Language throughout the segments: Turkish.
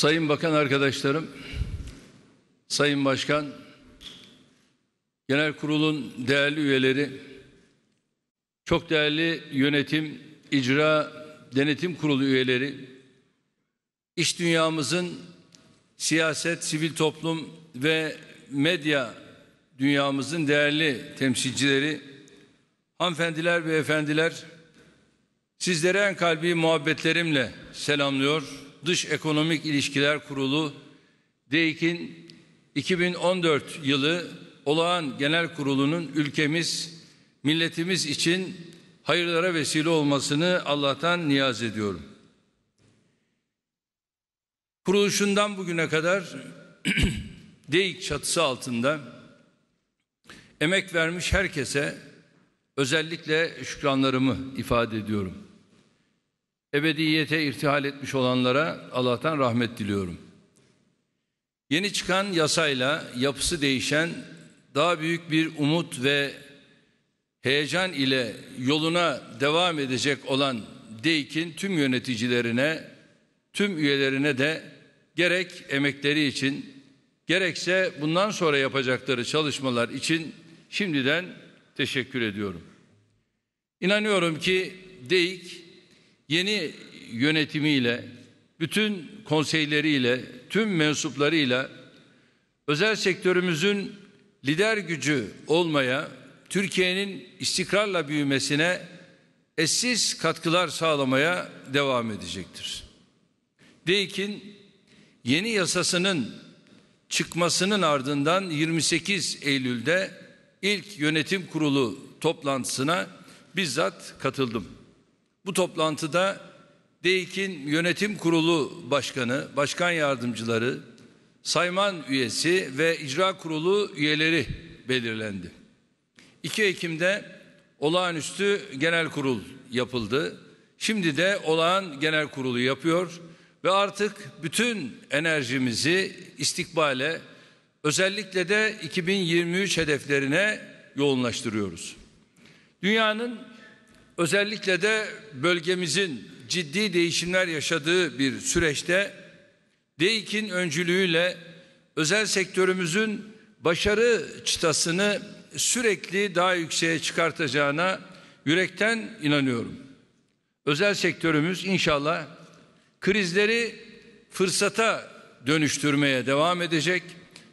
Sayın Bakan arkadaşlarım, Sayın Başkan, Genel Kurul'un değerli üyeleri, çok değerli yönetim, icra, denetim kurulu üyeleri, iş dünyamızın siyaset, sivil toplum ve medya dünyamızın değerli temsilcileri, hanımefendiler ve efendiler, sizlere en kalbi muhabbetlerimle selamlıyor Dış Ekonomik İlişkiler Kurulu DEİK'in 2014 yılı Olağan Genel Kurulu'nun ülkemiz, milletimiz için hayırlara vesile olmasını Allah'tan niyaz ediyorum. Kuruluşundan bugüne kadar DEİK çatısı altında emek vermiş herkese özellikle şükranlarımı ifade ediyorum ebediyete irtihal etmiş olanlara Allah'tan rahmet diliyorum. Yeni çıkan yasayla yapısı değişen daha büyük bir umut ve heyecan ile yoluna devam edecek olan DEİK'in tüm yöneticilerine, tüm üyelerine de gerek emekleri için gerekse bundan sonra yapacakları çalışmalar için şimdiden teşekkür ediyorum. İnanıyorum ki DEİK Yeni yönetimiyle, bütün konseyleriyle, tüm mensuplarıyla özel sektörümüzün lider gücü olmaya, Türkiye'nin istikrarla büyümesine eşsiz katkılar sağlamaya devam edecektir. DEİK'in yeni yasasının çıkmasının ardından 28 Eylül'de ilk yönetim kurulu toplantısına bizzat katıldım. Bu toplantıda DEİK'in yönetim kurulu başkanı, başkan yardımcıları, sayman üyesi ve icra kurulu üyeleri belirlendi. 2 Ekim'de olağanüstü genel kurul yapıldı. Şimdi de olağan genel kurulu yapıyor ve artık bütün enerjimizi istikbale, özellikle de 2023 hedeflerine yoğunlaştırıyoruz. Dünyanın Özellikle de bölgemizin ciddi değişimler yaşadığı bir süreçte DEİK'in öncülüğüyle özel sektörümüzün başarı çıtasını sürekli daha yükseğe çıkartacağına yürekten inanıyorum. Özel sektörümüz inşallah krizleri fırsata dönüştürmeye devam edecek.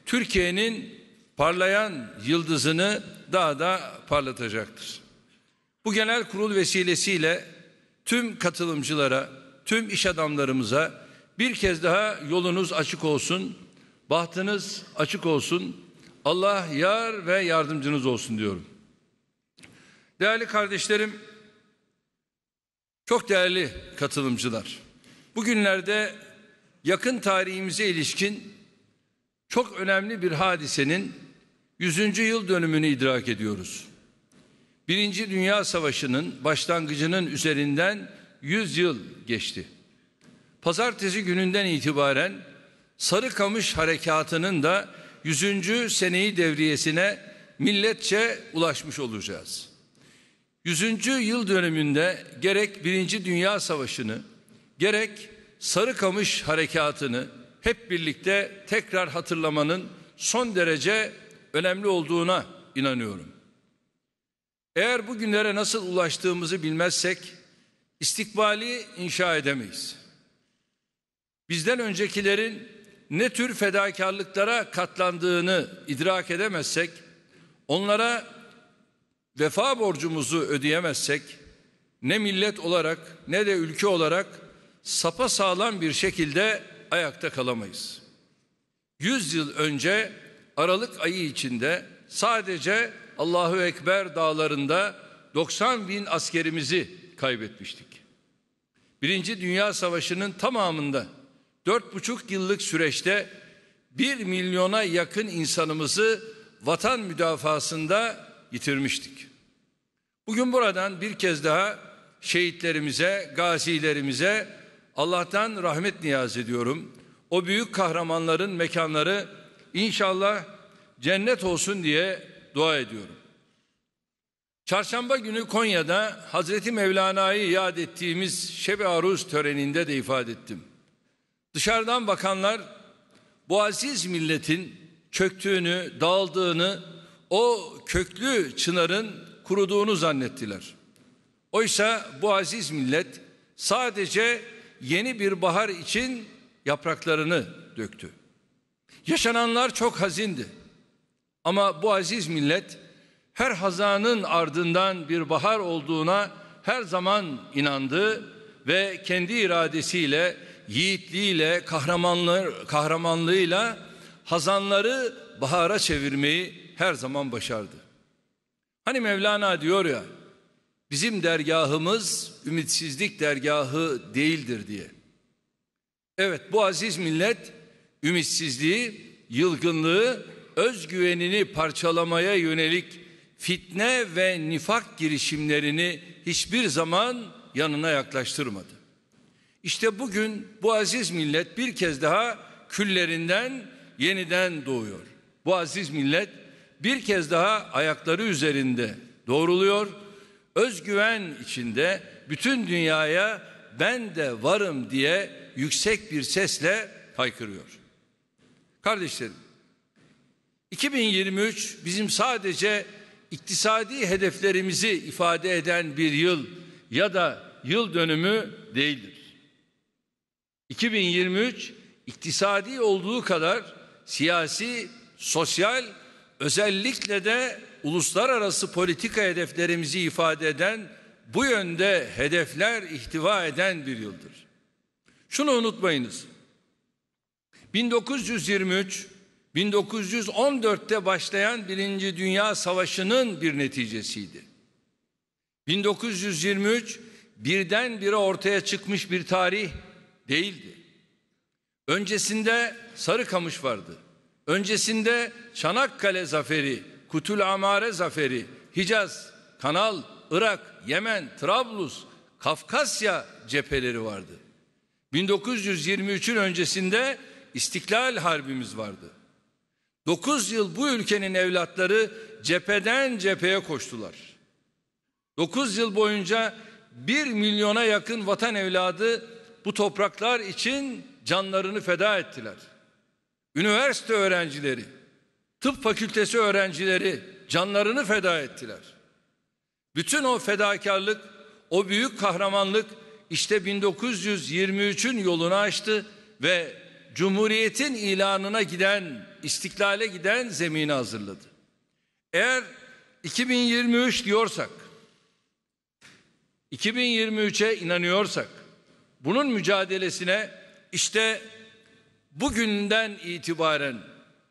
Türkiye'nin parlayan yıldızını daha da parlatacaktır. Bu genel kurul vesilesiyle tüm katılımcılara, tüm iş adamlarımıza bir kez daha yolunuz açık olsun, bahtınız açık olsun, Allah yar ve yardımcınız olsun diyorum. Değerli kardeşlerim, çok değerli katılımcılar. Bugünlerde yakın tarihimize ilişkin çok önemli bir hadisenin 100. yıl dönümünü idrak ediyoruz. Birinci Dünya Savaşı'nın başlangıcının üzerinden 100 yıl geçti. Pazartesi gününden itibaren Sarıkamış Harekatı'nın da 100. seneyi devriyesine milletçe ulaşmış olacağız. 100. yıl dönümünde gerek Birinci Dünya Savaşı'nı gerek Sarıkamış Harekatı'nı hep birlikte tekrar hatırlamanın son derece önemli olduğuna inanıyorum. Eğer bugünlere nasıl ulaştığımızı bilmezsek istikbali inşa edemeyiz. Bizden öncekilerin ne tür fedakarlıklara katlandığını idrak edemezsek, onlara vefa borcumuzu ödeyemezsek ne millet olarak ne de ülke olarak sapa sağlam bir şekilde ayakta kalamayız. Yüz yıl önce Aralık ayı içinde sadece Allahu Ekber dağlarında 90 bin askerimizi kaybetmiştik. Birinci Dünya Savaşı'nın tamamında dört buçuk yıllık süreçte bir milyona yakın insanımızı vatan müdafasında yitirmiştik. Bugün buradan bir kez daha şehitlerimize, gazilerimize Allah'tan rahmet niyaz ediyorum. O büyük kahramanların mekanları inşallah cennet olsun diye dua ediyorum. Çarşamba günü Konya'da Hazreti Mevlana'yı yad ettiğimiz şeb Aruz töreninde de ifade ettim. Dışarıdan bakanlar bu aziz milletin çöktüğünü, dağıldığını, o köklü çınarın kuruduğunu zannettiler. Oysa bu aziz millet sadece yeni bir bahar için yapraklarını döktü. Yaşananlar çok hazindi. Ama bu aziz millet her hazanın ardından bir bahar olduğuna her zaman inandı ve kendi iradesiyle, yiğitliğiyle, kahramanlığıyla hazanları bahara çevirmeyi her zaman başardı. Hani Mevlana diyor ya, bizim dergahımız ümitsizlik dergahı değildir diye. Evet bu aziz millet ümitsizliği, yılgınlığı özgüvenini parçalamaya yönelik fitne ve nifak girişimlerini hiçbir zaman yanına yaklaştırmadı. İşte bugün bu aziz millet bir kez daha küllerinden yeniden doğuyor. Bu aziz millet bir kez daha ayakları üzerinde doğruluyor. Özgüven içinde bütün dünyaya ben de varım diye yüksek bir sesle haykırıyor. Kardeşlerim 2023 bizim sadece iktisadi hedeflerimizi ifade eden bir yıl ya da yıl dönümü değildir. 2023 iktisadi olduğu kadar siyasi, sosyal, özellikle de uluslararası politika hedeflerimizi ifade eden bu yönde hedefler ihtiva eden bir yıldır. Şunu unutmayınız. 1923 1914'te başlayan Birinci Dünya Savaşı'nın bir neticesiydi. 1923 birdenbire ortaya çıkmış bir tarih değildi. Öncesinde Sarıkamış vardı. Öncesinde Çanakkale zaferi, Kutul Amare zaferi, Hicaz, Kanal, Irak, Yemen, Trablus, Kafkasya cepheleri vardı. 1923'ün öncesinde İstiklal Harbimiz vardı. 9 yıl bu ülkenin evlatları cepheden cepheye koştular. 9 yıl boyunca 1 milyona yakın vatan evladı bu topraklar için canlarını feda ettiler. Üniversite öğrencileri, tıp fakültesi öğrencileri canlarını feda ettiler. Bütün o fedakarlık, o büyük kahramanlık işte 1923'ün yolunu açtı ve Cumhuriyet'in ilanına giden istiklale giden zemini hazırladı. Eğer 2023 diyorsak, 2023'e inanıyorsak, bunun mücadelesine işte bugünden itibaren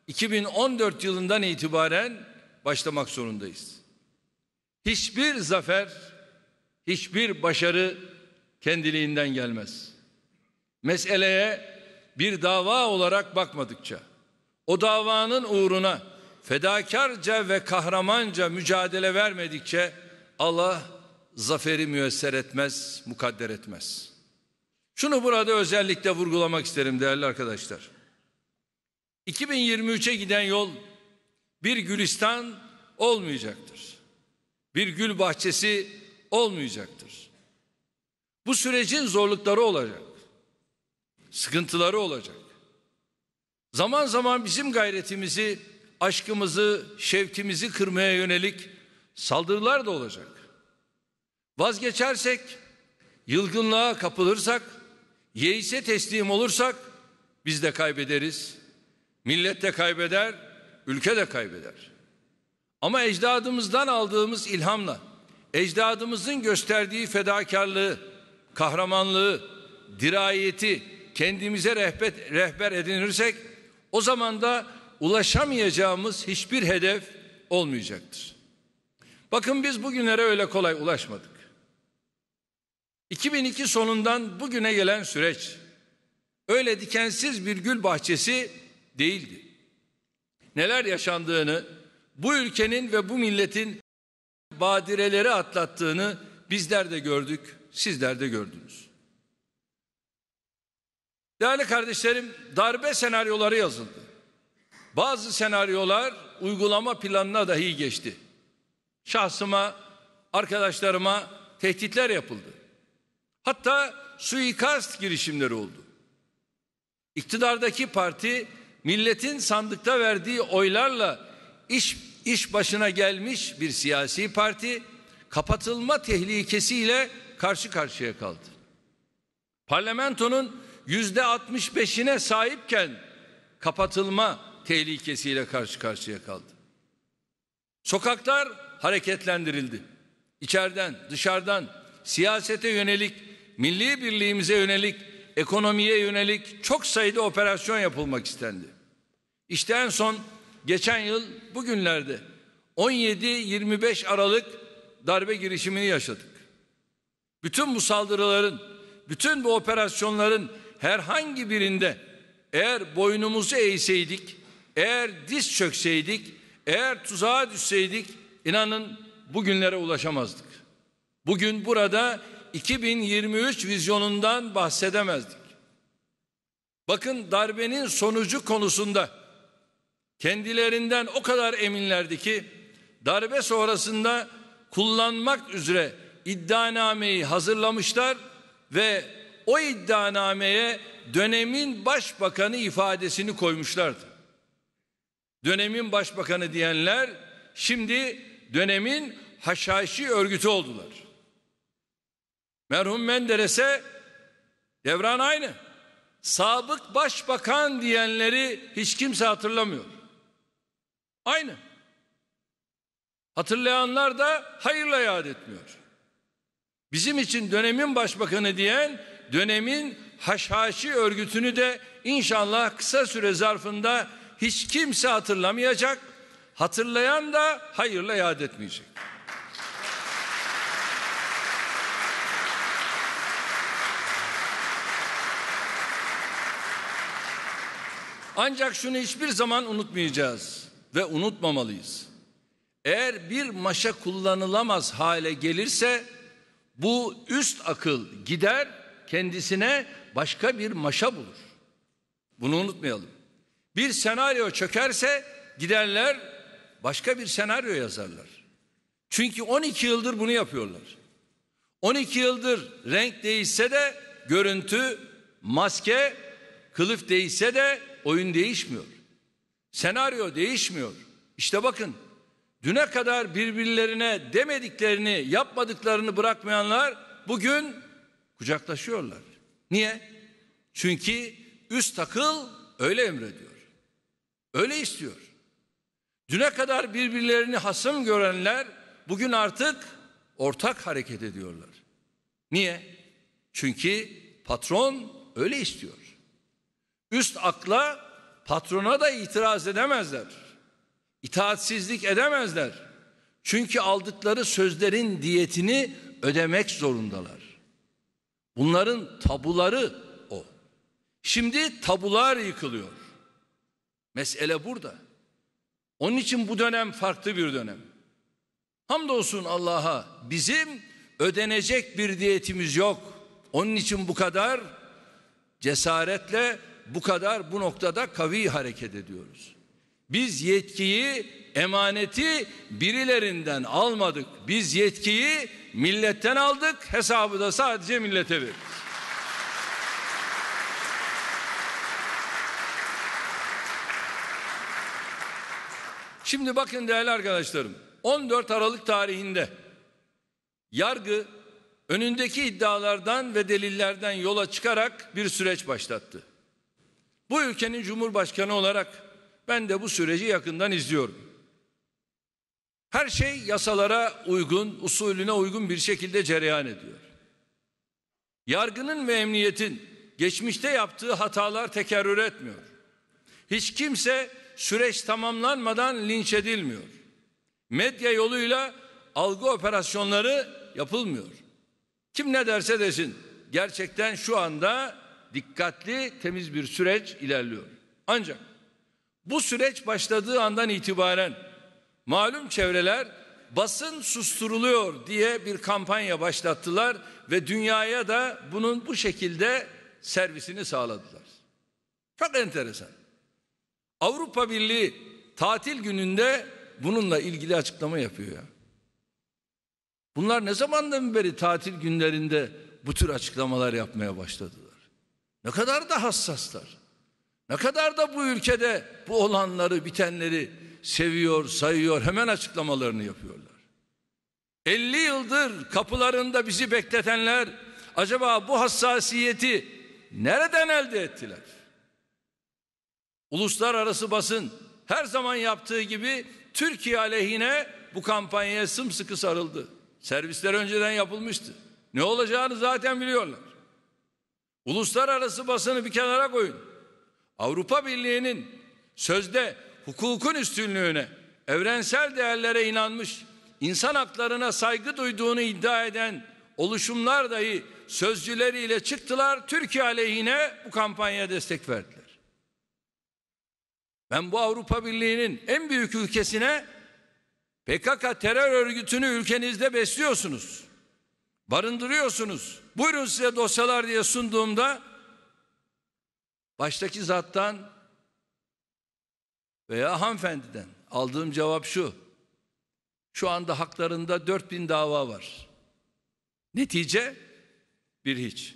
2014 yılından itibaren başlamak zorundayız. Hiçbir zafer, hiçbir başarı kendiliğinden gelmez. Meseleye bir dava olarak bakmadıkça o davanın uğruna fedakarca ve kahramanca mücadele vermedikçe Allah zaferi müyesser etmez, mukadder etmez. Şunu burada özellikle vurgulamak isterim değerli arkadaşlar. 2023'e giden yol bir gülistan olmayacaktır. Bir gül bahçesi olmayacaktır. Bu sürecin zorlukları olacak. Sıkıntıları olacak. Zaman zaman bizim gayretimizi, aşkımızı, şevkimizi kırmaya yönelik saldırılar da olacak. Vazgeçersek, yılgınlığa kapılırsak, yeise teslim olursak biz de kaybederiz. Millet de kaybeder, ülke de kaybeder. Ama ecdadımızdan aldığımız ilhamla, ecdadımızın gösterdiği fedakarlığı, kahramanlığı, dirayeti kendimize rehber, rehber edinirsek o zaman da ulaşamayacağımız hiçbir hedef olmayacaktır. Bakın biz bugünlere öyle kolay ulaşmadık. 2002 sonundan bugüne gelen süreç öyle dikensiz bir gül bahçesi değildi. Neler yaşandığını, bu ülkenin ve bu milletin badireleri atlattığını bizler de gördük, sizler de gördünüz. Değerli kardeşlerim, darbe senaryoları yazıldı. Bazı senaryolar uygulama planına dahi geçti. Şahsıma, arkadaşlarıma tehditler yapıldı. Hatta suikast girişimleri oldu. İktidardaki parti milletin sandıkta verdiği oylarla iş iş başına gelmiş bir siyasi parti kapatılma tehlikesiyle karşı karşıya kaldı. Parlamentonun yüzde 65'ine sahipken kapatılma tehlikesiyle karşı karşıya kaldı. Sokaklar hareketlendirildi. İçeriden, dışarıdan siyasete yönelik, milli birliğimize yönelik, ekonomiye yönelik çok sayıda operasyon yapılmak istendi. İşte en son geçen yıl bugünlerde 17-25 Aralık darbe girişimini yaşadık. Bütün bu saldırıların, bütün bu operasyonların herhangi birinde eğer boynumuzu eğseydik, eğer diz çökseydik, eğer tuzağa düşseydik inanın bugünlere ulaşamazdık. Bugün burada 2023 vizyonundan bahsedemezdik. Bakın darbenin sonucu konusunda kendilerinden o kadar eminlerdi ki darbe sonrasında kullanmak üzere iddianameyi hazırlamışlar ve o iddianameye dönemin başbakanı ifadesini koymuşlardı. Dönemin başbakanı diyenler şimdi dönemin haşhaşi örgütü oldular. Merhum Menderes'e devran aynı. Sabık başbakan diyenleri hiç kimse hatırlamıyor. Aynı. Hatırlayanlar da hayırla yad etmiyor. Bizim için dönemin başbakanı diyen dönemin haşhaşi örgütünü de inşallah kısa süre zarfında hiç kimse hatırlamayacak. Hatırlayan da hayırla yad etmeyecek. Ancak şunu hiçbir zaman unutmayacağız ve unutmamalıyız. Eğer bir maşa kullanılamaz hale gelirse bu üst akıl gider kendisine başka bir maşa bulur. Bunu unutmayalım. Bir senaryo çökerse giderler başka bir senaryo yazarlar. Çünkü 12 yıldır bunu yapıyorlar. 12 yıldır renk değişse de görüntü, maske, kılıf değişse de oyun değişmiyor. Senaryo değişmiyor. İşte bakın düne kadar birbirlerine demediklerini, yapmadıklarını bırakmayanlar bugün kucaklaşıyorlar. Niye? Çünkü üst takıl öyle emrediyor. Öyle istiyor. Düne kadar birbirlerini hasım görenler bugün artık ortak hareket ediyorlar. Niye? Çünkü patron öyle istiyor. Üst akla patrona da itiraz edemezler. İtaatsizlik edemezler. Çünkü aldıkları sözlerin diyetini ödemek zorundalar. Bunların tabuları o. Şimdi tabular yıkılıyor. Mesele burada. Onun için bu dönem farklı bir dönem. Hamdolsun Allah'a bizim ödenecek bir diyetimiz yok. Onun için bu kadar cesaretle bu kadar bu noktada kavi hareket ediyoruz. Biz yetkiyi, emaneti birilerinden almadık. Biz yetkiyi Milletten aldık, hesabı da sadece millete veririz. Şimdi bakın değerli arkadaşlarım, 14 Aralık tarihinde yargı önündeki iddialardan ve delillerden yola çıkarak bir süreç başlattı. Bu ülkenin Cumhurbaşkanı olarak ben de bu süreci yakından izliyorum. Her şey yasalara uygun, usulüne uygun bir şekilde cereyan ediyor. Yargının ve emniyetin geçmişte yaptığı hatalar tekerrür etmiyor. Hiç kimse süreç tamamlanmadan linç edilmiyor. Medya yoluyla algı operasyonları yapılmıyor. Kim ne derse desin gerçekten şu anda dikkatli temiz bir süreç ilerliyor. Ancak bu süreç başladığı andan itibaren malum çevreler basın susturuluyor diye bir kampanya başlattılar ve dünyaya da bunun bu şekilde servisini sağladılar. Çok enteresan. Avrupa Birliği tatil gününde bununla ilgili açıklama yapıyor ya. Bunlar ne zamandan beri tatil günlerinde bu tür açıklamalar yapmaya başladılar? Ne kadar da hassaslar. Ne kadar da bu ülkede bu olanları, bitenleri seviyor, sayıyor, hemen açıklamalarını yapıyorlar. 50 yıldır kapılarında bizi bekletenler acaba bu hassasiyeti nereden elde ettiler? Uluslararası basın her zaman yaptığı gibi Türkiye aleyhine bu kampanyaya sımsıkı sarıldı. Servisler önceden yapılmıştı. Ne olacağını zaten biliyorlar. Uluslararası basını bir kenara koyun. Avrupa Birliği'nin sözde hukukun üstünlüğüne, evrensel değerlere inanmış, insan haklarına saygı duyduğunu iddia eden oluşumlar dahi sözcüleriyle çıktılar Türkiye aleyhine bu kampanyaya destek verdiler. Ben bu Avrupa Birliği'nin en büyük ülkesine PKK terör örgütünü ülkenizde besliyorsunuz. Barındırıyorsunuz. Buyurun size dosyalar diye sunduğumda baştaki zattan veya hanımefendiden aldığım cevap şu. Şu anda haklarında 4000 dava var. Netice bir hiç.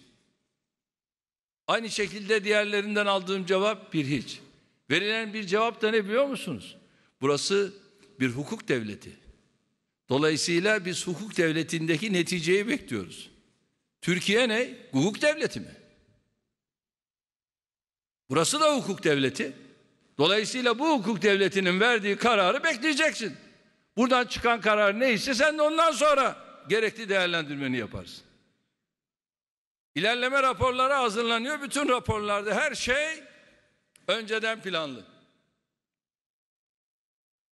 Aynı şekilde diğerlerinden aldığım cevap bir hiç. Verilen bir cevap da ne biliyor musunuz? Burası bir hukuk devleti. Dolayısıyla biz hukuk devletindeki neticeyi bekliyoruz. Türkiye ne? Hukuk devleti mi? Burası da hukuk devleti. Dolayısıyla bu hukuk devletinin verdiği kararı bekleyeceksin. Buradan çıkan karar neyse sen de ondan sonra gerekli değerlendirmeni yaparsın. İlerleme raporları hazırlanıyor. Bütün raporlarda her şey önceden planlı.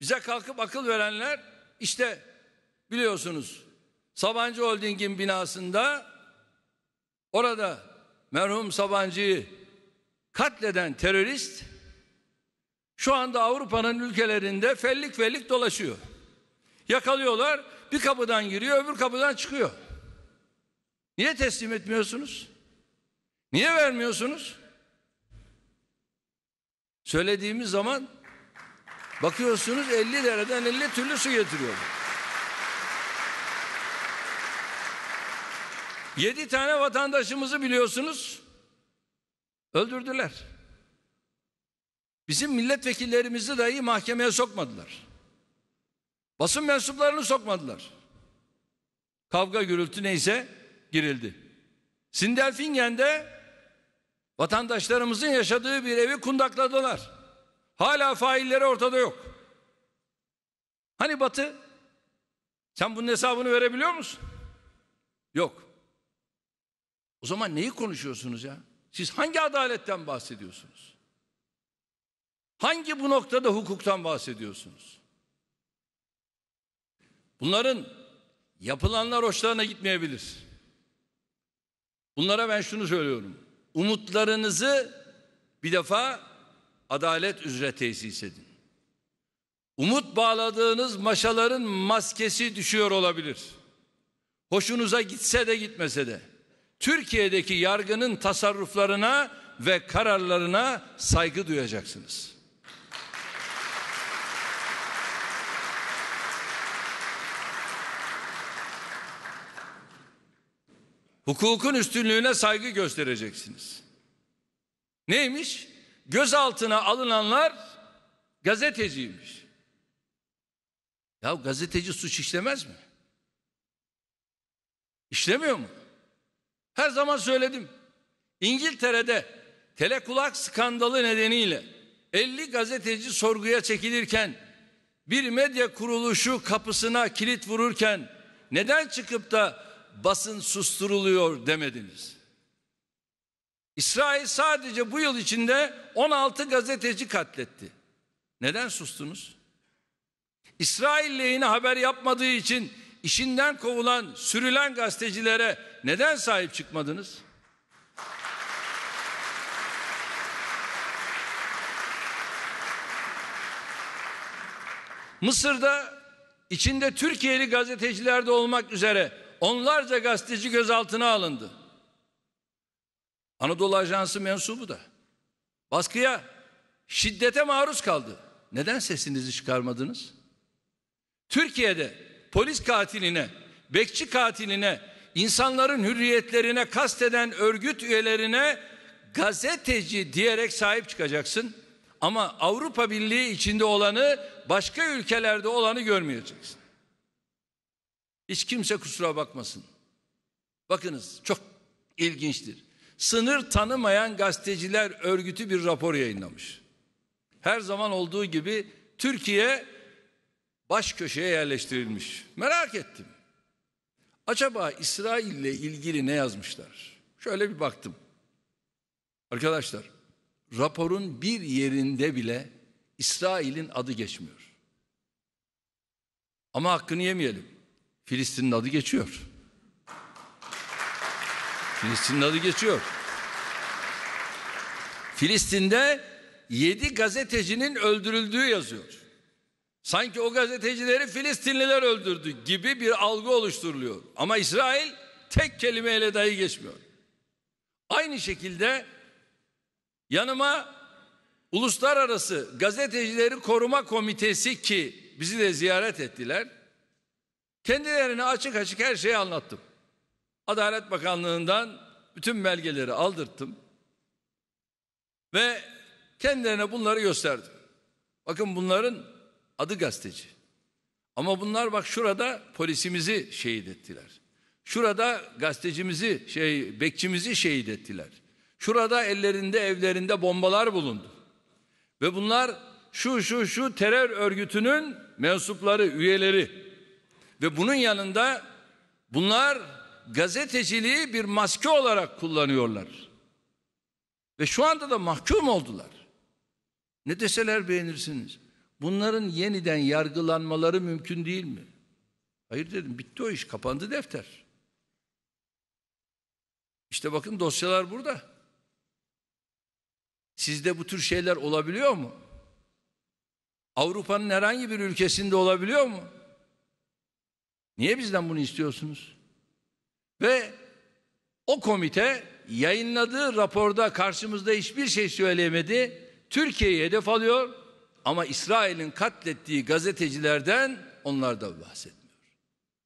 Bize kalkıp akıl verenler işte biliyorsunuz Sabancı Holding'in binasında orada merhum Sabancı'yı katleden terörist şu anda Avrupa'nın ülkelerinde fellik fellik dolaşıyor. Yakalıyorlar, bir kapıdan giriyor, öbür kapıdan çıkıyor. Niye teslim etmiyorsunuz? Niye vermiyorsunuz? Söylediğimiz zaman bakıyorsunuz 50 dereden 50 türlü su getiriyor. 7 tane vatandaşımızı biliyorsunuz öldürdüler. Bizim milletvekillerimizi dahi mahkemeye sokmadılar. Basın mensuplarını sokmadılar. Kavga gürültü neyse girildi. Sindelfingen'de vatandaşlarımızın yaşadığı bir evi kundakladılar. Hala failleri ortada yok. Hani Batı? Sen bunun hesabını verebiliyor musun? Yok. O zaman neyi konuşuyorsunuz ya? Siz hangi adaletten bahsediyorsunuz? Hangi bu noktada hukuktan bahsediyorsunuz? Bunların yapılanlar hoşlarına gitmeyebilir. Bunlara ben şunu söylüyorum. Umutlarınızı bir defa adalet üzere tesis edin. Umut bağladığınız maşaların maskesi düşüyor olabilir. Hoşunuza gitse de gitmese de. Türkiye'deki yargının tasarruflarına ve kararlarına saygı duyacaksınız.'' Hukukun üstünlüğüne saygı göstereceksiniz. Neymiş? Gözaltına alınanlar gazeteciymiş. Ya gazeteci suç işlemez mi? İşlemiyor mu? Her zaman söyledim. İngiltere'de telekulak skandalı nedeniyle 50 gazeteci sorguya çekilirken bir medya kuruluşu kapısına kilit vururken neden çıkıp da basın susturuluyor demediniz. İsrail sadece bu yıl içinde 16 gazeteci katletti. Neden sustunuz? İsrail lehine haber yapmadığı için işinden kovulan, sürülen gazetecilere neden sahip çıkmadınız? Mısır'da içinde Türkiye'li gazeteciler de olmak üzere Onlarca gazeteci gözaltına alındı. Anadolu Ajansı mensubu da. Baskıya, şiddete maruz kaldı. Neden sesinizi çıkarmadınız? Türkiye'de polis katiline, bekçi katiline, insanların hürriyetlerine kasteden örgüt üyelerine gazeteci diyerek sahip çıkacaksın. Ama Avrupa Birliği içinde olanı başka ülkelerde olanı görmeyeceksin. Hiç kimse kusura bakmasın. Bakınız çok ilginçtir. Sınır tanımayan gazeteciler örgütü bir rapor yayınlamış. Her zaman olduğu gibi Türkiye baş köşeye yerleştirilmiş. Merak ettim. Acaba İsrail ile ilgili ne yazmışlar? Şöyle bir baktım. Arkadaşlar, raporun bir yerinde bile İsrail'in adı geçmiyor. Ama hakkını yemeyelim. Filistin'in adı geçiyor. Filistin'in adı geçiyor. Filistin'de yedi gazetecinin öldürüldüğü yazıyor. Sanki o gazetecileri Filistinliler öldürdü gibi bir algı oluşturuluyor. Ama İsrail tek kelimeyle dahi geçmiyor. Aynı şekilde yanıma Uluslararası Gazetecileri Koruma Komitesi ki bizi de ziyaret ettiler. Kendilerine açık açık her şeyi anlattım. Adalet Bakanlığı'ndan bütün belgeleri aldırttım. Ve kendilerine bunları gösterdim. Bakın bunların adı gazeteci. Ama bunlar bak şurada polisimizi şehit ettiler. Şurada gazetecimizi, şey, bekçimizi şehit ettiler. Şurada ellerinde evlerinde bombalar bulundu. Ve bunlar şu şu şu terör örgütünün mensupları, üyeleri. Ve bunun yanında bunlar gazeteciliği bir maske olarak kullanıyorlar. Ve şu anda da mahkum oldular. Ne deseler beğenirsiniz. Bunların yeniden yargılanmaları mümkün değil mi? Hayır dedim bitti o iş kapandı defter. İşte bakın dosyalar burada. Sizde bu tür şeyler olabiliyor mu? Avrupa'nın herhangi bir ülkesinde olabiliyor mu? Niye bizden bunu istiyorsunuz? Ve o komite yayınladığı raporda karşımızda hiçbir şey söyleyemedi. Türkiye'yi hedef alıyor ama İsrail'in katlettiği gazetecilerden onlar da bahsetmiyor.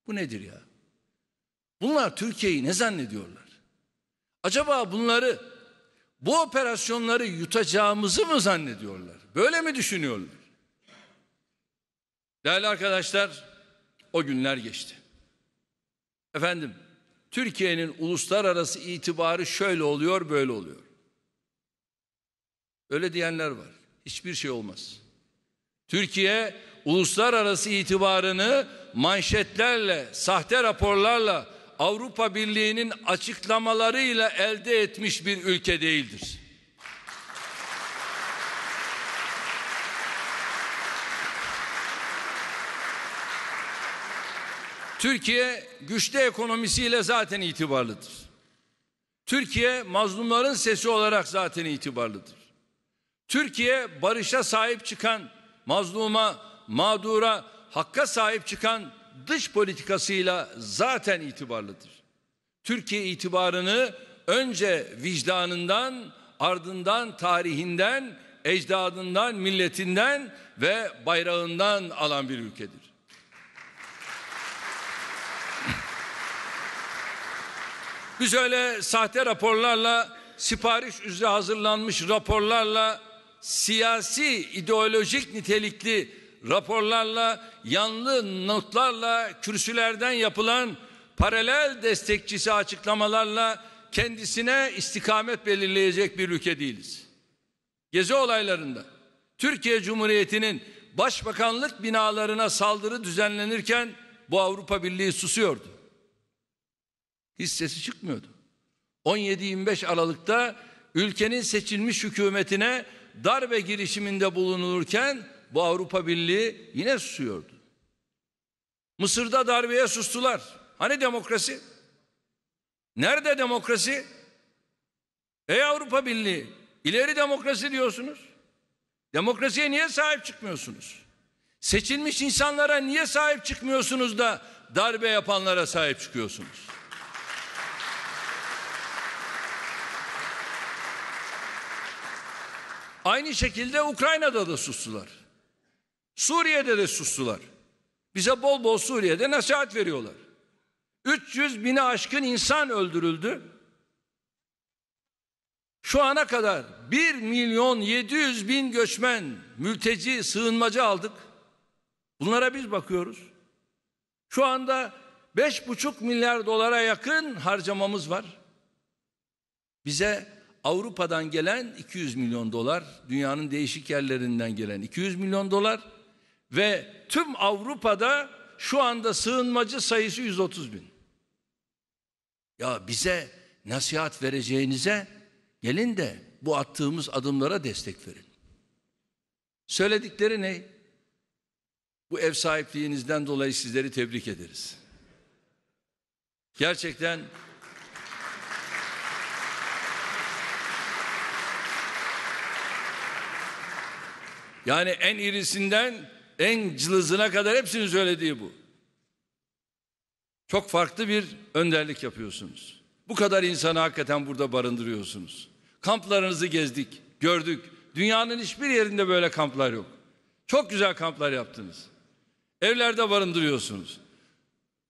Bu nedir ya? Bunlar Türkiye'yi ne zannediyorlar? Acaba bunları bu operasyonları yutacağımızı mı zannediyorlar? Böyle mi düşünüyorlar? Değerli arkadaşlar, o günler geçti. Efendim, Türkiye'nin uluslararası itibarı şöyle oluyor, böyle oluyor. Öyle diyenler var. Hiçbir şey olmaz. Türkiye uluslararası itibarını manşetlerle, sahte raporlarla, Avrupa Birliği'nin açıklamalarıyla elde etmiş bir ülke değildir. Türkiye güçlü ekonomisiyle zaten itibarlıdır. Türkiye mazlumların sesi olarak zaten itibarlıdır. Türkiye barışa sahip çıkan, mazluma, mağdura, hakka sahip çıkan dış politikasıyla zaten itibarlıdır. Türkiye itibarını önce vicdanından, ardından tarihinden, ecdadından, milletinden ve bayrağından alan bir ülkedir. Biz öyle sahte raporlarla, sipariş üzere hazırlanmış raporlarla, siyasi ideolojik nitelikli raporlarla, yanlı notlarla, kürsülerden yapılan paralel destekçisi açıklamalarla kendisine istikamet belirleyecek bir ülke değiliz. Gezi olaylarında Türkiye Cumhuriyeti'nin başbakanlık binalarına saldırı düzenlenirken bu Avrupa Birliği susuyordu. Hissesi çıkmıyordu. 17-25 Aralık'ta ülkenin seçilmiş hükümetine darbe girişiminde bulunurken bu Avrupa Birliği yine susuyordu. Mısır'da darbeye sustular. Hani demokrasi? Nerede demokrasi? Ey Avrupa Birliği, ileri demokrasi diyorsunuz. Demokrasiye niye sahip çıkmıyorsunuz? Seçilmiş insanlara niye sahip çıkmıyorsunuz da darbe yapanlara sahip çıkıyorsunuz? Aynı şekilde Ukrayna'da da sustular. Suriye'de de sustular. Bize bol bol Suriye'de nasihat veriyorlar. 300 bini aşkın insan öldürüldü. Şu ana kadar 1 milyon 700 bin göçmen, mülteci, sığınmacı aldık. Bunlara biz bakıyoruz. Şu anda 5,5 milyar dolara yakın harcamamız var. Bize Avrupa'dan gelen 200 milyon dolar, dünyanın değişik yerlerinden gelen 200 milyon dolar ve tüm Avrupa'da şu anda sığınmacı sayısı 130 bin. Ya bize nasihat vereceğinize gelin de bu attığımız adımlara destek verin. Söyledikleri ne? Bu ev sahipliğinizden dolayı sizleri tebrik ederiz. Gerçekten Yani en irisinden en cılızına kadar hepsinin söylediği bu. Çok farklı bir önderlik yapıyorsunuz. Bu kadar insanı hakikaten burada barındırıyorsunuz. Kamplarınızı gezdik, gördük. Dünyanın hiçbir yerinde böyle kamplar yok. Çok güzel kamplar yaptınız. Evlerde barındırıyorsunuz.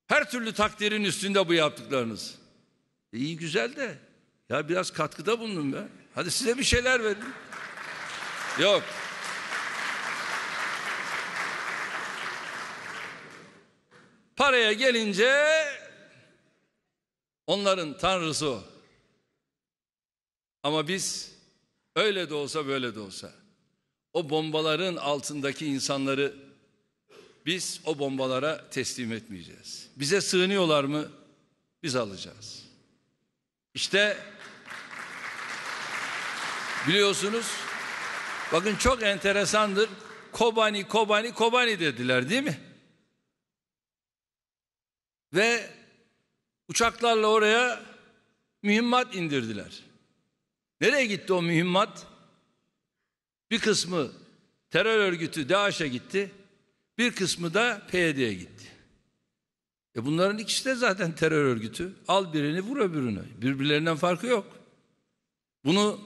Her türlü takdirin üstünde bu yaptıklarınız. E iyi güzel de ya biraz katkıda bulundum ben. Hadi size bir şeyler verin. Yok. Paraya gelince onların tanrısı o. Ama biz öyle de olsa böyle de olsa o bombaların altındaki insanları biz o bombalara teslim etmeyeceğiz. Bize sığınıyorlar mı? Biz alacağız. İşte biliyorsunuz bakın çok enteresandır. Kobani, Kobani, Kobani dediler değil mi? Ve uçaklarla oraya mühimmat indirdiler. Nereye gitti o mühimmat? Bir kısmı terör örgütü DAEŞ'e gitti. Bir kısmı da PYD'ye gitti. E bunların ikisi de zaten terör örgütü. Al birini vur öbürünü. Birbirlerinden farkı yok. Bunu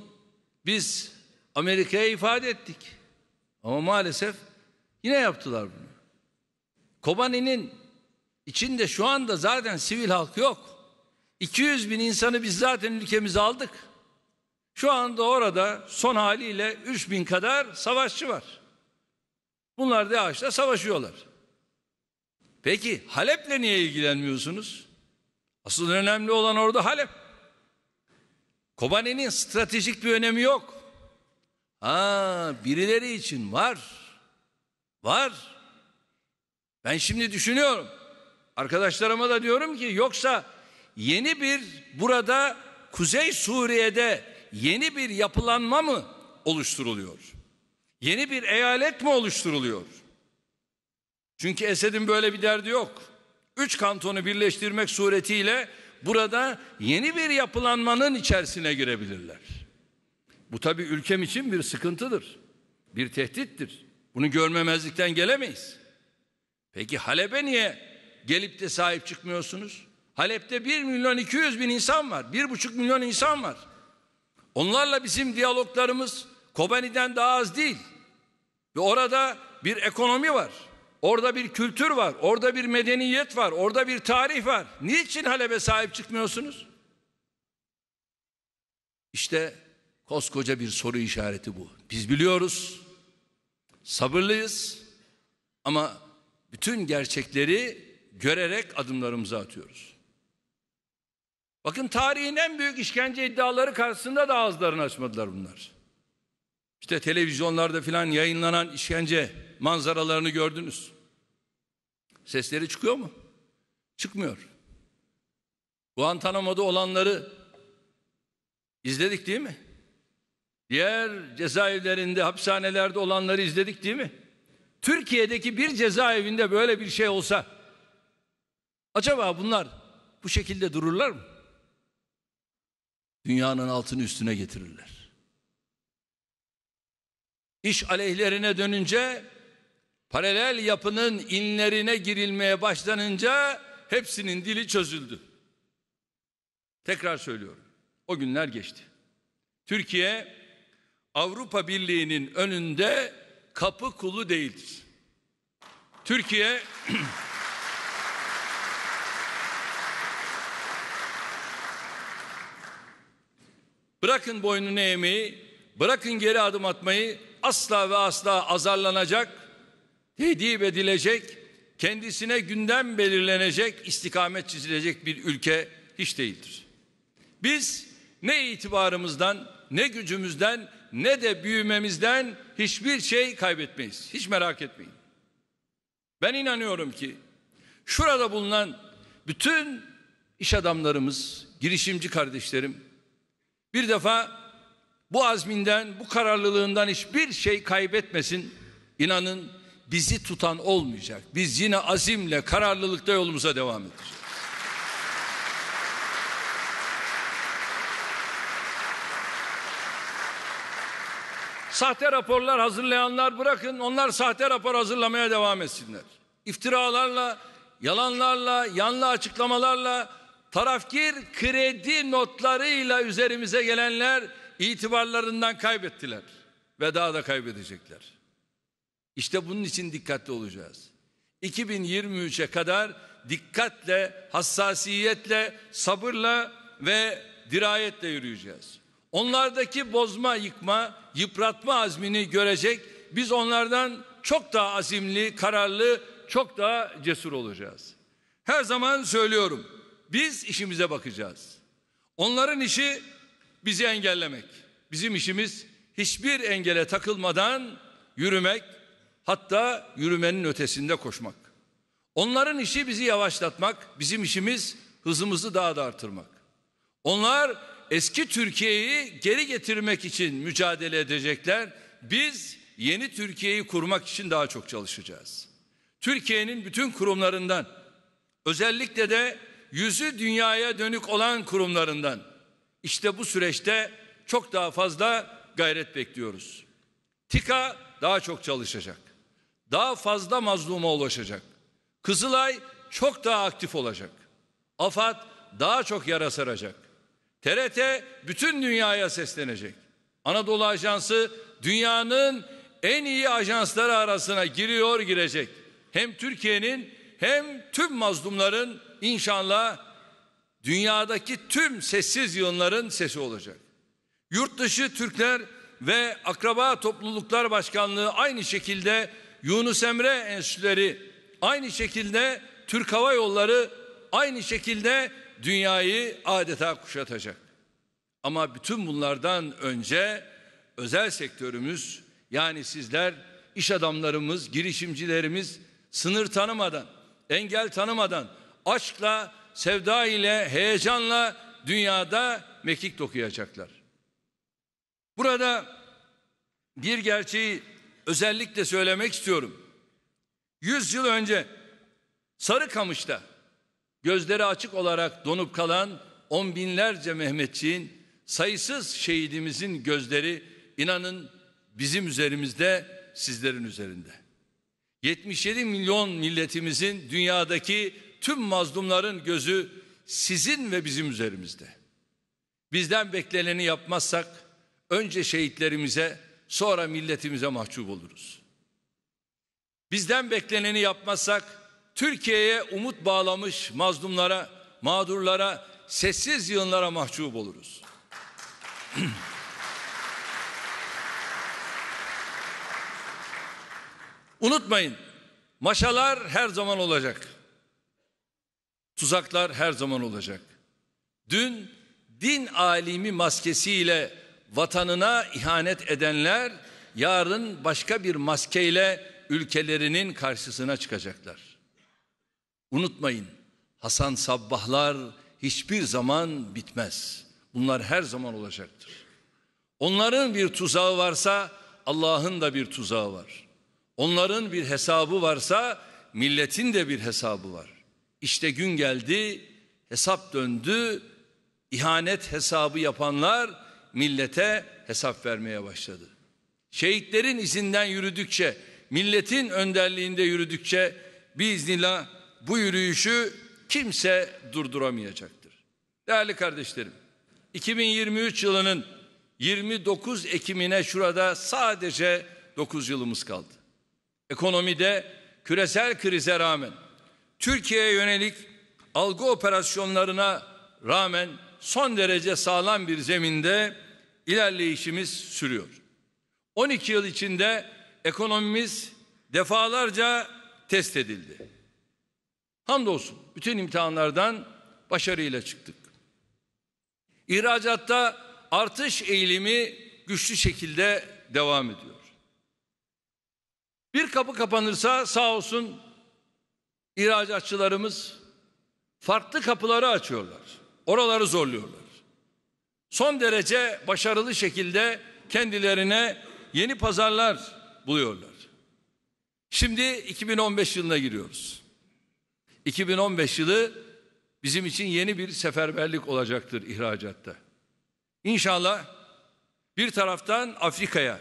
biz Amerika'ya ifade ettik. Ama maalesef yine yaptılar bunu. Kobani'nin İçinde şu anda zaten sivil halk yok. 200 bin insanı biz zaten ülkemize aldık. Şu anda orada son haliyle 3 bin kadar savaşçı var. Bunlar DAEŞ'le savaşıyorlar. Peki Halep'le niye ilgilenmiyorsunuz? Asıl önemli olan orada Halep. Kobani'nin stratejik bir önemi yok. Ha, birileri için var. Var. Ben şimdi düşünüyorum. Arkadaşlarıma da diyorum ki yoksa yeni bir burada Kuzey Suriye'de yeni bir yapılanma mı oluşturuluyor? Yeni bir eyalet mi oluşturuluyor? Çünkü Esed'in böyle bir derdi yok. Üç kantonu birleştirmek suretiyle burada yeni bir yapılanmanın içerisine girebilirler. Bu tabii ülkem için bir sıkıntıdır. Bir tehdittir. Bunu görmemezlikten gelemeyiz. Peki Halep'e niye gelip de sahip çıkmıyorsunuz? Halep'te 1 milyon 200 bin insan var. 1,5 milyon insan var. Onlarla bizim diyaloglarımız Kobani'den daha az değil. Ve orada bir ekonomi var. Orada bir kültür var. Orada bir medeniyet var. Orada bir tarih var. Niçin Halep'e sahip çıkmıyorsunuz? İşte koskoca bir soru işareti bu. Biz biliyoruz. Sabırlıyız. Ama bütün gerçekleri görerek adımlarımızı atıyoruz. Bakın tarihin en büyük işkence iddiaları karşısında da ağızlarını açmadılar bunlar. İşte televizyonlarda filan yayınlanan işkence manzaralarını gördünüz. Sesleri çıkıyor mu? Çıkmıyor. Guantanamo'da olanları izledik değil mi? Diğer cezaevlerinde, hapishanelerde olanları izledik değil mi? Türkiye'deki bir cezaevinde böyle bir şey olsa Acaba bunlar bu şekilde dururlar mı? Dünyanın altını üstüne getirirler. İş aleyhlerine dönünce paralel yapının inlerine girilmeye başlanınca hepsinin dili çözüldü. Tekrar söylüyorum. O günler geçti. Türkiye Avrupa Birliği'nin önünde kapı kulu değildir. Türkiye Bırakın boynunu eğmeyi, bırakın geri adım atmayı asla ve asla azarlanacak, tehdit edilecek, kendisine gündem belirlenecek, istikamet çizilecek bir ülke hiç değildir. Biz ne itibarımızdan, ne gücümüzden, ne de büyümemizden hiçbir şey kaybetmeyiz. Hiç merak etmeyin. Ben inanıyorum ki şurada bulunan bütün iş adamlarımız, girişimci kardeşlerim, bir defa bu azminden, bu kararlılığından hiçbir şey kaybetmesin. İnanın bizi tutan olmayacak. Biz yine azimle, kararlılıkla yolumuza devam edeceğiz. Sahte raporlar hazırlayanlar bırakın, onlar sahte rapor hazırlamaya devam etsinler. İftiralarla, yalanlarla, yanlı açıklamalarla tarafkir kredi notlarıyla üzerimize gelenler itibarlarından kaybettiler ve daha da kaybedecekler. İşte bunun için dikkatli olacağız. 2023'e kadar dikkatle, hassasiyetle, sabırla ve dirayetle yürüyeceğiz. Onlardaki bozma, yıkma, yıpratma azmini görecek. Biz onlardan çok daha azimli, kararlı, çok daha cesur olacağız. Her zaman söylüyorum. Biz işimize bakacağız. Onların işi bizi engellemek. Bizim işimiz hiçbir engele takılmadan yürümek, hatta yürümenin ötesinde koşmak. Onların işi bizi yavaşlatmak, bizim işimiz hızımızı daha da artırmak. Onlar eski Türkiye'yi geri getirmek için mücadele edecekler. Biz yeni Türkiye'yi kurmak için daha çok çalışacağız. Türkiye'nin bütün kurumlarından özellikle de yüzü dünyaya dönük olan kurumlarından. İşte bu süreçte çok daha fazla gayret bekliyoruz. TİKA daha çok çalışacak. Daha fazla mazluma ulaşacak. Kızılay çok daha aktif olacak. AFAD daha çok yara saracak. TRT bütün dünyaya seslenecek. Anadolu Ajansı dünyanın en iyi ajansları arasına giriyor girecek. Hem Türkiye'nin hem tüm mazlumların inşallah dünyadaki tüm sessiz yığınların sesi olacak. Yurt dışı Türkler ve Akraba Topluluklar Başkanlığı aynı şekilde Yunus Emre Enstitüleri, aynı şekilde Türk Hava Yolları aynı şekilde dünyayı adeta kuşatacak. Ama bütün bunlardan önce özel sektörümüz yani sizler iş adamlarımız, girişimcilerimiz sınır tanımadan, engel tanımadan aşkla, sevda ile, heyecanla dünyada mekik dokuyacaklar. Burada bir gerçeği özellikle söylemek istiyorum. Yüz yıl önce Sarıkamış'ta gözleri açık olarak donup kalan on binlerce Mehmetçiğin sayısız şehidimizin gözleri inanın bizim üzerimizde sizlerin üzerinde. 77 milyon milletimizin dünyadaki tüm mazlumların gözü sizin ve bizim üzerimizde. Bizden bekleneni yapmazsak önce şehitlerimize sonra milletimize mahcup oluruz. Bizden bekleneni yapmazsak Türkiye'ye umut bağlamış mazlumlara, mağdurlara, sessiz yığınlara mahcup oluruz. Unutmayın, maşalar her zaman olacak. Tuzaklar her zaman olacak. Dün din alimi maskesiyle vatanına ihanet edenler yarın başka bir maskeyle ülkelerinin karşısına çıkacaklar. Unutmayın Hasan Sabbahlar hiçbir zaman bitmez. Bunlar her zaman olacaktır. Onların bir tuzağı varsa Allah'ın da bir tuzağı var. Onların bir hesabı varsa milletin de bir hesabı var. İşte gün geldi, hesap döndü, ihanet hesabı yapanlar millete hesap vermeye başladı. Şehitlerin izinden yürüdükçe, milletin önderliğinde yürüdükçe biiznillah bu yürüyüşü kimse durduramayacaktır. Değerli kardeşlerim, 2023 yılının 29 Ekim'ine şurada sadece 9 yılımız kaldı. Ekonomide küresel krize rağmen Türkiye'ye yönelik algı operasyonlarına rağmen son derece sağlam bir zeminde ilerleyişimiz sürüyor. 12 yıl içinde ekonomimiz defalarca test edildi. Hamdolsun bütün imtihanlardan başarıyla çıktık. İhracatta artış eğilimi güçlü şekilde devam ediyor. Bir kapı kapanırsa sağ olsun İhracatçılarımız farklı kapıları açıyorlar. Oraları zorluyorlar. Son derece başarılı şekilde kendilerine yeni pazarlar buluyorlar. Şimdi 2015 yılına giriyoruz. 2015 yılı bizim için yeni bir seferberlik olacaktır ihracatta. İnşallah bir taraftan Afrika'ya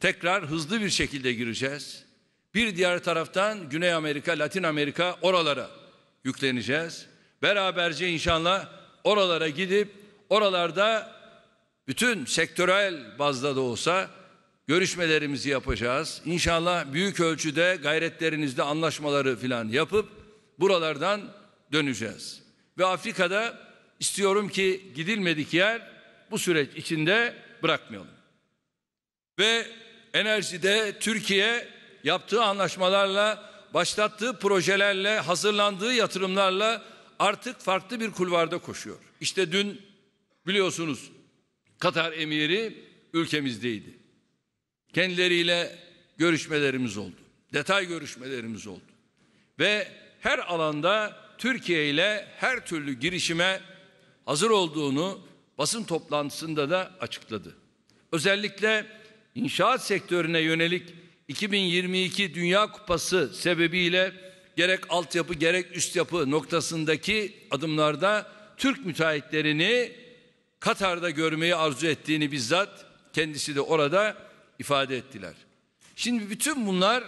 tekrar hızlı bir şekilde gireceğiz. Bir diğer taraftan Güney Amerika, Latin Amerika oralara yükleneceğiz. Beraberce inşallah oralara gidip oralarda bütün sektörel bazda da olsa görüşmelerimizi yapacağız. İnşallah büyük ölçüde gayretlerinizde anlaşmaları filan yapıp buralardan döneceğiz. Ve Afrika'da istiyorum ki gidilmedik yer bu süreç içinde bırakmayalım. Ve enerjide Türkiye yaptığı anlaşmalarla, başlattığı projelerle, hazırlandığı yatırımlarla artık farklı bir kulvarda koşuyor. İşte dün biliyorsunuz Katar emiri ülkemizdeydi. Kendileriyle görüşmelerimiz oldu. Detay görüşmelerimiz oldu. Ve her alanda Türkiye ile her türlü girişime hazır olduğunu basın toplantısında da açıkladı. Özellikle inşaat sektörüne yönelik 2022 Dünya Kupası sebebiyle gerek altyapı gerek üst yapı noktasındaki adımlarda Türk müteahhitlerini Katar'da görmeyi arzu ettiğini bizzat kendisi de orada ifade ettiler. Şimdi bütün bunlar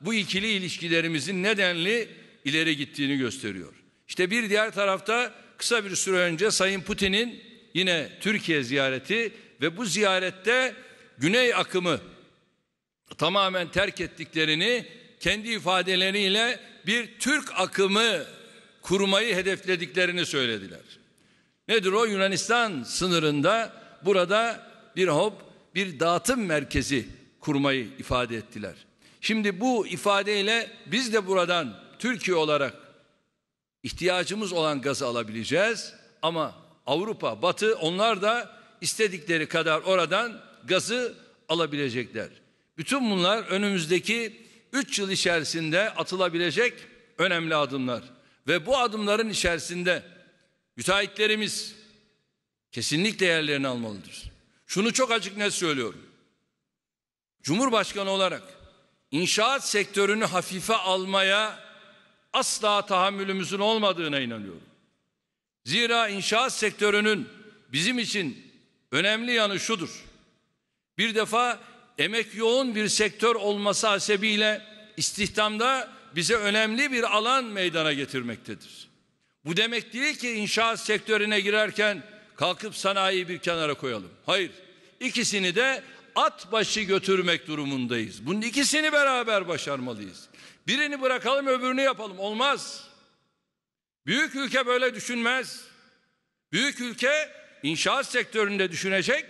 bu ikili ilişkilerimizin nedenli ileri gittiğini gösteriyor. İşte bir diğer tarafta kısa bir süre önce Sayın Putin'in yine Türkiye ziyareti ve bu ziyarette Güney akımı tamamen terk ettiklerini kendi ifadeleriyle bir Türk akımı kurmayı hedeflediklerini söylediler. Nedir o? Yunanistan sınırında burada bir hop bir dağıtım merkezi kurmayı ifade ettiler. Şimdi bu ifadeyle biz de buradan Türkiye olarak ihtiyacımız olan gazı alabileceğiz ama Avrupa, Batı onlar da istedikleri kadar oradan gazı alabilecekler. Bütün bunlar önümüzdeki 3 yıl içerisinde atılabilecek önemli adımlar. Ve bu adımların içerisinde müteahhitlerimiz kesinlikle yerlerini almalıdır. Şunu çok açık net söylüyorum. Cumhurbaşkanı olarak inşaat sektörünü hafife almaya asla tahammülümüzün olmadığına inanıyorum. Zira inşaat sektörünün bizim için önemli yanı şudur. Bir defa emek yoğun bir sektör olması hasebiyle istihdamda bize önemli bir alan meydana getirmektedir. Bu demek değil ki inşaat sektörüne girerken kalkıp sanayiyi bir kenara koyalım. Hayır. İkisini de at başı götürmek durumundayız. Bunun ikisini beraber başarmalıyız. Birini bırakalım öbürünü yapalım. Olmaz. Büyük ülke böyle düşünmez. Büyük ülke inşaat sektöründe düşünecek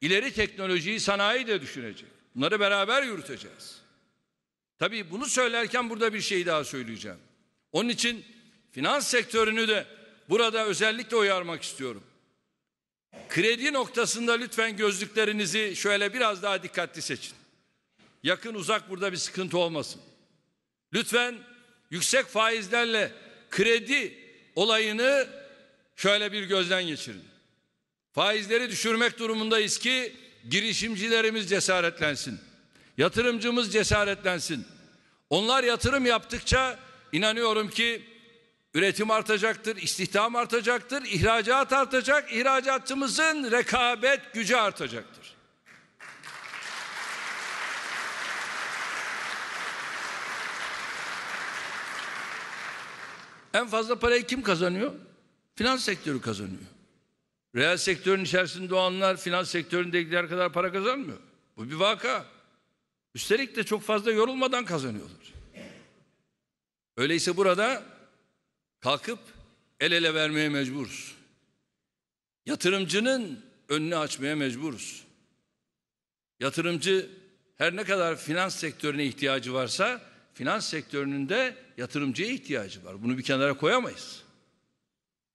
İleri teknolojiyi, sanayi de düşünecek. Bunları beraber yürüteceğiz. Tabii bunu söylerken burada bir şey daha söyleyeceğim. Onun için finans sektörünü de burada özellikle uyarmak istiyorum. Kredi noktasında lütfen gözlüklerinizi şöyle biraz daha dikkatli seçin. Yakın uzak burada bir sıkıntı olmasın. Lütfen yüksek faizlerle kredi olayını şöyle bir gözden geçirin. Faizleri düşürmek durumundayız ki girişimcilerimiz cesaretlensin. Yatırımcımız cesaretlensin. Onlar yatırım yaptıkça inanıyorum ki üretim artacaktır, istihdam artacaktır, ihracat artacak, ihracatçımızın rekabet gücü artacaktır. En fazla parayı kim kazanıyor? Finans sektörü kazanıyor. Reel sektörün içerisinde doğanlar, finans sektöründekiler kadar para kazanmıyor. Bu bir vaka. Üstelik de çok fazla yorulmadan kazanıyorlar. Öyleyse burada kalkıp el ele vermeye mecburuz. Yatırımcının önünü açmaya mecburuz. Yatırımcı her ne kadar finans sektörüne ihtiyacı varsa finans sektörünün de yatırımcıya ihtiyacı var. Bunu bir kenara koyamayız.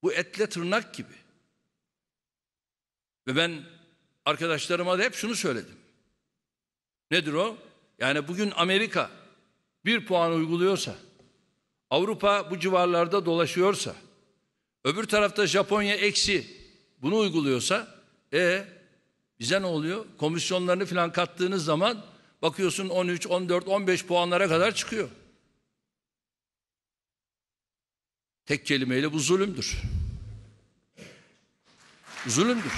Bu etle tırnak gibi. Ve ben arkadaşlarıma da hep şunu söyledim. Nedir o? Yani bugün Amerika bir puan uyguluyorsa, Avrupa bu civarlarda dolaşıyorsa, öbür tarafta Japonya eksi bunu uyguluyorsa, e bize ne oluyor? Komisyonlarını falan kattığınız zaman bakıyorsun 13, 14, 15 puanlara kadar çıkıyor. Tek kelimeyle bu zulümdür. Zulümdür.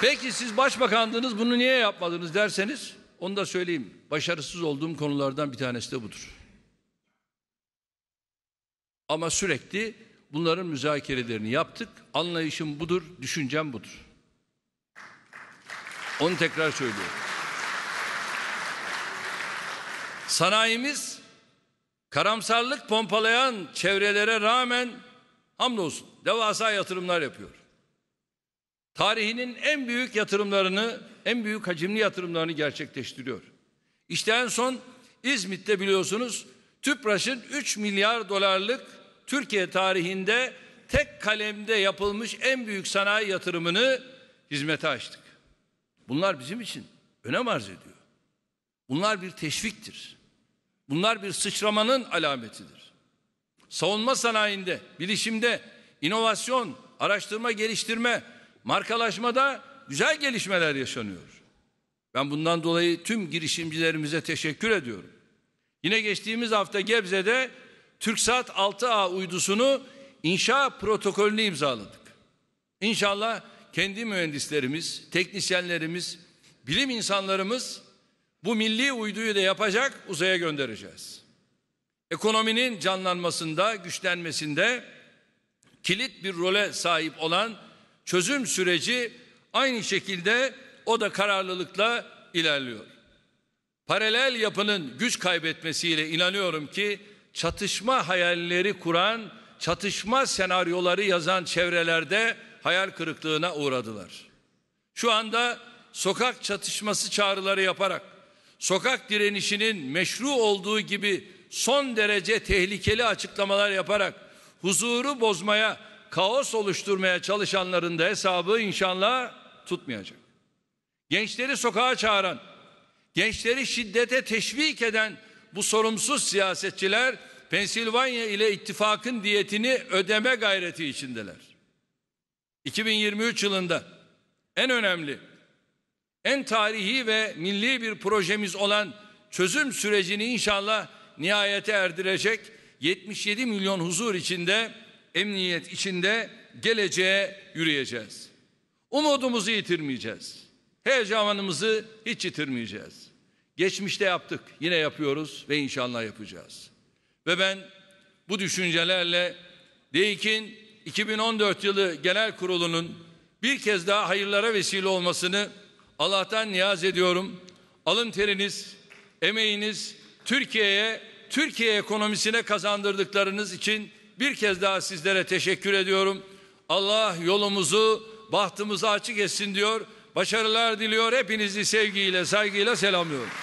Peki siz başbakandınız bunu niye yapmadınız derseniz onu da söyleyeyim. Başarısız olduğum konulardan bir tanesi de budur. Ama sürekli bunların müzakerelerini yaptık. Anlayışım budur, düşüncem budur. Onu tekrar söylüyorum. Sanayimiz karamsarlık pompalayan çevrelere rağmen hamdolsun devasa yatırımlar yapıyor. Tarihinin en büyük yatırımlarını, en büyük hacimli yatırımlarını gerçekleştiriyor. İşte en son İzmit'te biliyorsunuz TÜPRAŞ'ın 3 milyar dolarlık Türkiye tarihinde tek kalemde yapılmış en büyük sanayi yatırımını hizmete açtık. Bunlar bizim için önem arz ediyor. Bunlar bir teşviktir. Bunlar bir sıçramanın alametidir. Savunma sanayinde, bilişimde, inovasyon, araştırma geliştirme, markalaşmada güzel gelişmeler yaşanıyor. Ben bundan dolayı tüm girişimcilerimize teşekkür ediyorum. Yine geçtiğimiz hafta Gebze'de TürkSat 6A uydusunu inşa protokolünü imzaladık. İnşallah kendi mühendislerimiz, teknisyenlerimiz, bilim insanlarımız bu milli uyduyu da yapacak, uzaya göndereceğiz. Ekonominin canlanmasında, güçlenmesinde kilit bir role sahip olan çözüm süreci aynı şekilde o da kararlılıkla ilerliyor. Paralel yapının güç kaybetmesiyle inanıyorum ki çatışma hayalleri kuran, çatışma senaryoları yazan çevrelerde hayal kırıklığına uğradılar. Şu anda sokak çatışması çağrıları yaparak sokak direnişinin meşru olduğu gibi son derece tehlikeli açıklamalar yaparak huzuru bozmaya kaos oluşturmaya çalışanların da hesabı inşallah tutmayacak. Gençleri sokağa çağıran, gençleri şiddete teşvik eden bu sorumsuz siyasetçiler Pensilvanya ile ittifakın diyetini ödeme gayreti içindeler. 2023 yılında en önemli, en tarihi ve milli bir projemiz olan çözüm sürecini inşallah nihayete erdirecek 77 milyon huzur içinde emniyet içinde geleceğe yürüyeceğiz. Umudumuzu yitirmeyeceğiz. Heyecanımızı hiç yitirmeyeceğiz. Geçmişte yaptık, yine yapıyoruz ve inşallah yapacağız. Ve ben bu düşüncelerle DEİK'in 2014 yılı genel kurulunun bir kez daha hayırlara vesile olmasını Allah'tan niyaz ediyorum. Alın teriniz, emeğiniz, Türkiye'ye, Türkiye ekonomisine kazandırdıklarınız için bir kez daha sizlere teşekkür ediyorum. Allah yolumuzu, bahtımızı açık etsin diyor. Başarılar diliyor. Hepinizi sevgiyle, saygıyla selamlıyorum.